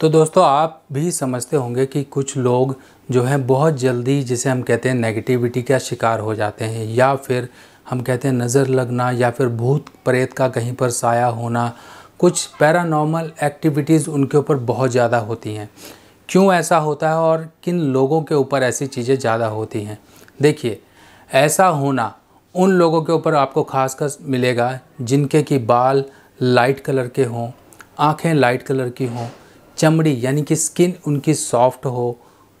तो दोस्तों आप भी समझते होंगे कि कुछ लोग जो हैं बहुत जल्दी जिसे हम कहते हैं नेगेटिविटी का शिकार हो जाते हैं या फिर हम कहते हैं नज़र लगना या फिर भूत प्रेत का कहीं पर साया होना कुछ पैरानॉर्मल एक्टिविटीज़ उनके ऊपर बहुत ज़्यादा होती हैं क्यों ऐसा होता है और किन लोगों के ऊपर ऐसी चीज़ें ज़्यादा होती हैं देखिए ऐसा होना उन लोगों के ऊपर आपको खास कर मिलेगा जिनके कि बाल लाइट कलर के हों आँखें लाइट कलर की हों चमड़ी यानी कि स्किन उनकी सॉफ्ट हो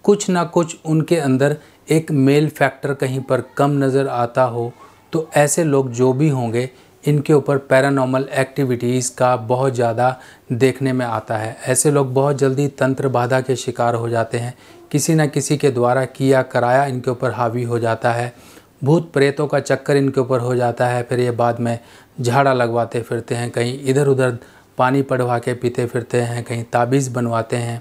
कुछ ना कुछ उनके अंदर एक मेल फैक्टर कहीं पर कम नज़र आता हो तो ऐसे लोग जो भी होंगे इनके ऊपर पैरानॉर्मल एक्टिविटीज़ का बहुत ज़्यादा देखने में आता है ऐसे लोग बहुत जल्दी तंत्र बाधा के शिकार हो जाते हैं किसी न किसी के द्वारा किया कराया इनके ऊपर हावी हो जाता है भूत प्रेतों का चक्कर इनके ऊपर हो जाता है फिर ये बाद में झाड़ा लगवाते फिरते हैं कहीं इधर उधर पानी पड़वा के पीते फिरते हैं कहीं ताबीज़ बनवाते हैं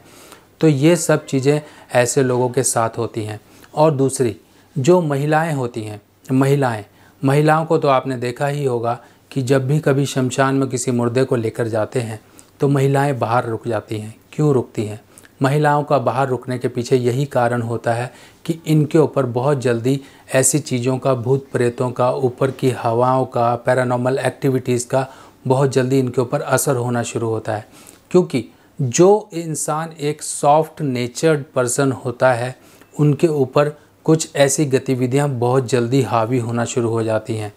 तो ये सब चीज़ें ऐसे लोगों के साथ होती हैं और दूसरी जो महिलाएं होती हैं महिलाएं महिलाओं को तो आपने देखा ही होगा कि जब भी कभी शमशान में किसी मुर्दे को लेकर जाते हैं तो महिलाएं बाहर रुक जाती हैं क्यों रुकती हैं महिलाओं का बाहर रुकने के पीछे यही कारण होता है कि इनके ऊपर बहुत जल्दी ऐसी चीज़ों का भूत प्रेतों का ऊपर की हवाओं का पैरानॉर्मल एक्टिविटीज़ का बहुत जल्दी इनके ऊपर असर होना शुरू होता है क्योंकि जो इंसान एक सॉफ्ट नेचर्ड पर्सन होता है उनके ऊपर कुछ ऐसी गतिविधियां बहुत जल्दी हावी होना शुरू हो जाती हैं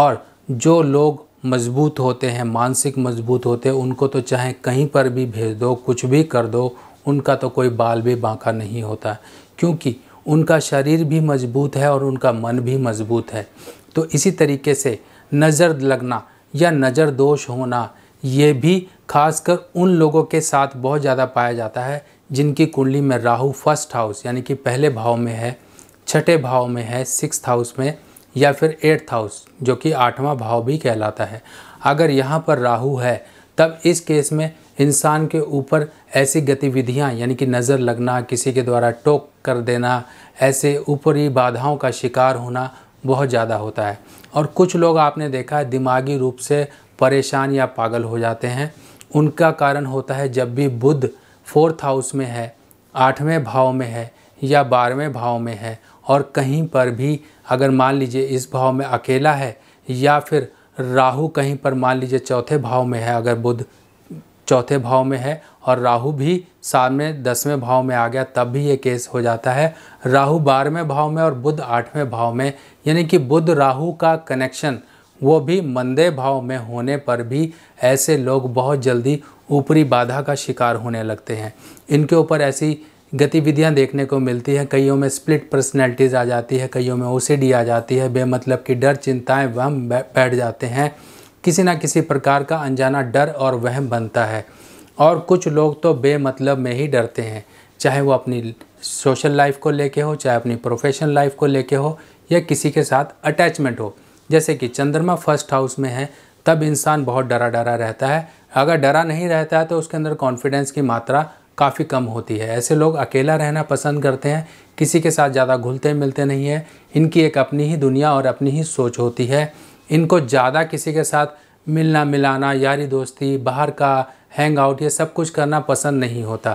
और जो लोग मजबूत होते हैं मानसिक मजबूत होते हैं उनको तो चाहे कहीं पर भी भेज दो कुछ भी कर दो उनका तो कोई बाल भी बांका नहीं होता क्योंकि उनका शरीर भी मजबूत है और उनका मन भी मजबूत है तो इसी तरीके से नज़र लगना या नज़र दोष होना ये भी खासकर उन लोगों के साथ बहुत ज़्यादा पाया जाता है जिनकी कुंडली में राहु फर्स्ट हाउस यानी कि पहले भाव में है छठे भाव में है सिक्स हाउस में या फिर एट्थ हाउस जो कि आठवां भाव भी कहलाता है अगर यहाँ पर राहु है तब इस केस में इंसान के ऊपर ऐसी गतिविधियाँ यानी कि नज़र लगना किसी के द्वारा टोक कर देना ऐसे ऊपरी बाधाओं का शिकार होना बहुत ज़्यादा होता है और कुछ लोग आपने देखा है दिमागी रूप से परेशान या पागल हो जाते हैं उनका कारण होता है जब भी बुध फोर्थ हाउस में है आठवें भाव में है या बारहवें भाव में है और कहीं पर भी अगर मान लीजिए इस भाव में अकेला है या फिर राहु कहीं पर मान लीजिए चौथे भाव में है अगर बुध चौथे भाव में है और राहु भी साल में दसवें भाव में आ गया तब भी ये केस हो जाता है राहु बारहवें भाव में और बुध आठवें भाव में यानी कि बुध राहु का कनेक्शन वो भी मंदे भाव में होने पर भी ऐसे लोग बहुत जल्दी ऊपरी बाधा का शिकार होने लगते हैं इनके ऊपर ऐसी गतिविधियां देखने को मिलती हैं कईयों में स्प्लिट पर्सनैलिटीज़ आ जाती है कईयों में ओसीडी आ जाती है बेमतलब की डर चिंताएं वहम बैठ जाते हैं किसी ना किसी प्रकार का अनजाना डर और वहम बनता है और कुछ लोग तो बेमतलब में ही डरते हैं चाहे वो अपनी सोशल लाइफ को लेके हो चाहे अपनी प्रोफेशनल लाइफ को लेके हो या किसी के साथ अटैचमेंट हो जैसे कि चंद्रमा फर्स्ट हाउस में है तब इंसान बहुत डरा डरा रहता है अगर डरा नहीं रहता है तो उसके अंदर कॉन्फिडेंस की मात्रा काफ़ी कम होती है ऐसे लोग अकेला रहना पसंद करते हैं किसी के साथ ज़्यादा घुलते मिलते नहीं हैं इनकी एक अपनी ही दुनिया और अपनी ही सोच होती है इनको ज़्यादा किसी के साथ मिलना मिलाना यारी दोस्ती बाहर का हैंग आउट ये सब कुछ करना पसंद नहीं होता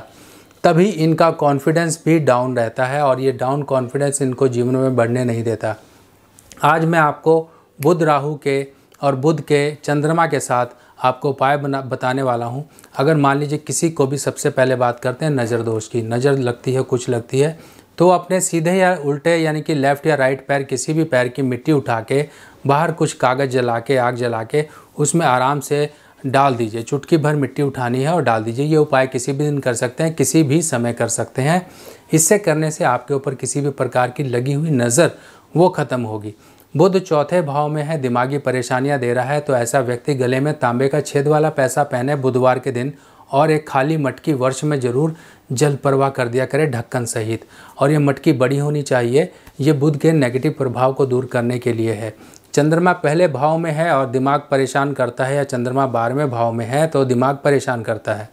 तभी इनका कॉन्फिडेंस भी डाउन रहता है और ये डाउन कॉन्फिडेंस इनको जीवन में बढ़ने नहीं देता आज मैं आपको बुध राहु के और बुध के चंद्रमा के साथ आपको उपाय बना बताने वाला हूँ अगर मान लीजिए किसी को भी सबसे पहले बात करते हैं नज़र दोष की नज़र लगती है कुछ लगती है तो अपने सीधे या उल्टे यानी कि लेफ़्ट या राइट पैर किसी भी पैर की मिट्टी उठा के बाहर कुछ कागज़ जला के आग जला के उसमें आराम से डाल दीजिए चुटकी भर मिट्टी उठानी है और डाल दीजिए ये उपाय किसी भी दिन कर सकते हैं किसी भी समय कर सकते हैं इससे करने से आपके ऊपर किसी भी प्रकार की लगी हुई नज़र वो ख़त्म होगी बुध चौथे भाव में है दिमागी परेशानियां दे रहा है तो ऐसा व्यक्ति गले में तांबे का छेद वाला पैसा पहने बुधवार के दिन और एक खाली मटकी वर्ष में ज़रूर जल प्रवाह कर दिया करें ढक्कन सहित और ये मटकी बड़ी होनी चाहिए ये बुध के नेगेटिव प्रभाव को दूर करने के लिए है चंद्रमा पहले भाव में है और दिमाग परेशान करता है या चंद्रमा बारहवें भाव में है तो दिमाग परेशान करता है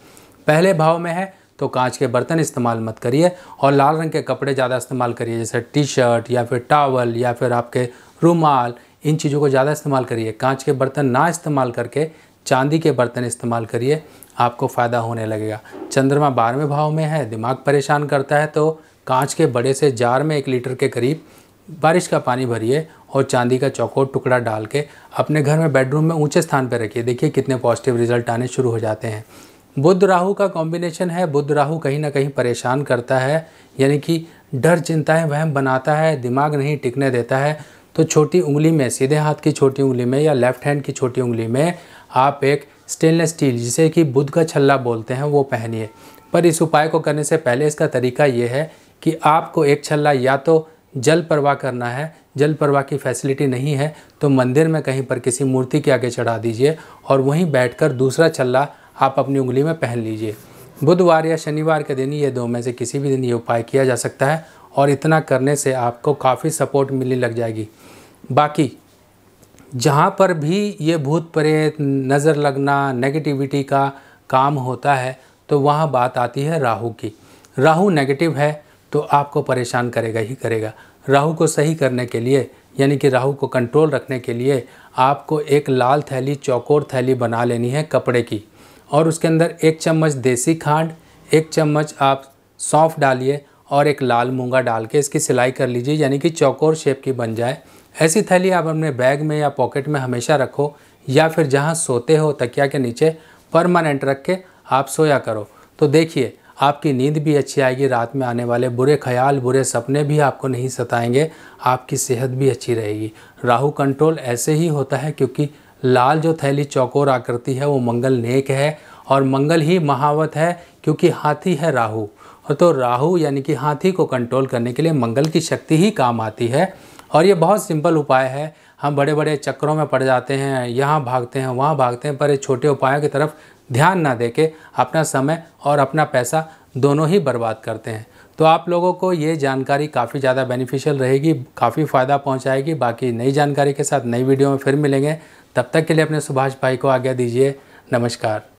पहले भाव में है तो कांच के बर्तन इस्तेमाल मत करिए और लाल रंग के कपड़े ज़्यादा इस्तेमाल करिए जैसे टी शर्ट या फिर टावल या फिर आपके रुमाल इन चीज़ों को ज़्यादा इस्तेमाल करिए कांच के बर्तन ना इस्तेमाल करके चांदी के बर्तन इस्तेमाल करिए आपको फ़ायदा होने लगेगा चंद्रमा बारहवें भाव में है दिमाग परेशान करता है तो कांच के बड़े से जार में एक लीटर के करीब बारिश का पानी भरिए और चांदी का चौकोर टुकड़ा डाल के अपने घर में बेडरूम में ऊंचे स्थान पर रखिए देखिए कितने पॉजिटिव रिजल्ट आने शुरू हो जाते हैं बुद्ध राहु का कॉम्बिनेशन है बुद्ध राहु कहीं ना कहीं परेशान करता है यानी कि डर चिंताएं वहम बनाता है दिमाग नहीं टिकने देता है तो छोटी उंगली में सीधे हाथ की छोटी उंगली में या लेफ्ट हैंड की छोटी उंगली में आप एक स्टेनलेस स्टील जिसे कि बुद्ध का छल्ला बोलते हैं वो पहनिए पर इस उपाय को करने से पहले इसका तरीका ये है कि आपको एक छल्ला या तो जल प्रवाह करना है जल प्रवाह की फैसिलिटी नहीं है तो मंदिर में कहीं पर किसी मूर्ति के आगे चढ़ा दीजिए और वहीं बैठकर दूसरा छल्ला आप अपनी उंगली में पहन लीजिए बुधवार या शनिवार के दिन ये दो में से किसी भी दिन ये उपाय किया जा सकता है और इतना करने से आपको काफ़ी सपोर्ट मिलने लग जाएगी बाकी जहाँ पर भी ये भूत प्रेत नज़र लगना नेगेटिविटी का काम होता है तो वहाँ बात आती है राहु की राहु नेगेटिव है तो आपको परेशान करेगा ही करेगा राहु को सही करने के लिए यानी कि राहु को कंट्रोल रखने के लिए आपको एक लाल थैली चौकोर थैली बना लेनी है कपड़े की और उसके अंदर एक चम्मच देसी खांड एक चम्मच आप सौंफ डालिए और एक लाल मूंगा डाल के इसकी सिलाई कर लीजिए यानी कि चौकोर शेप की बन जाए ऐसी थैली आप अपने बैग में या पॉकेट में हमेशा रखो या फिर जहाँ सोते हो तकिया के नीचे परमानेंट रख के आप सोया करो तो देखिए आपकी नींद भी अच्छी आएगी रात में आने वाले बुरे ख्याल बुरे सपने भी आपको नहीं सताएंगे आपकी सेहत भी अच्छी रहेगी राहु कंट्रोल ऐसे ही होता है क्योंकि लाल जो थैली चौकोर आकृति है वो मंगल नेक है और मंगल ही महावत है क्योंकि हाथी है राहु और तो राहु यानी कि हाथी को कंट्रोल करने के लिए मंगल की शक्ति ही काम आती है और ये बहुत सिंपल उपाय है हम बड़े बड़े चक्करों में पड़ जाते हैं यहाँ भागते हैं वहाँ भागते हैं पर ये छोटे उपायों की तरफ ध्यान ना दे के अपना समय और अपना पैसा दोनों ही बर्बाद करते हैं तो आप लोगों को ये जानकारी काफ़ी ज़्यादा बेनिफिशियल रहेगी काफ़ी फ़ायदा पहुँचाएगी बाकी नई जानकारी के साथ नई वीडियो में फिर मिलेंगे तब तक के लिए अपने सुभाष भाई को आज्ञा दीजिए नमस्कार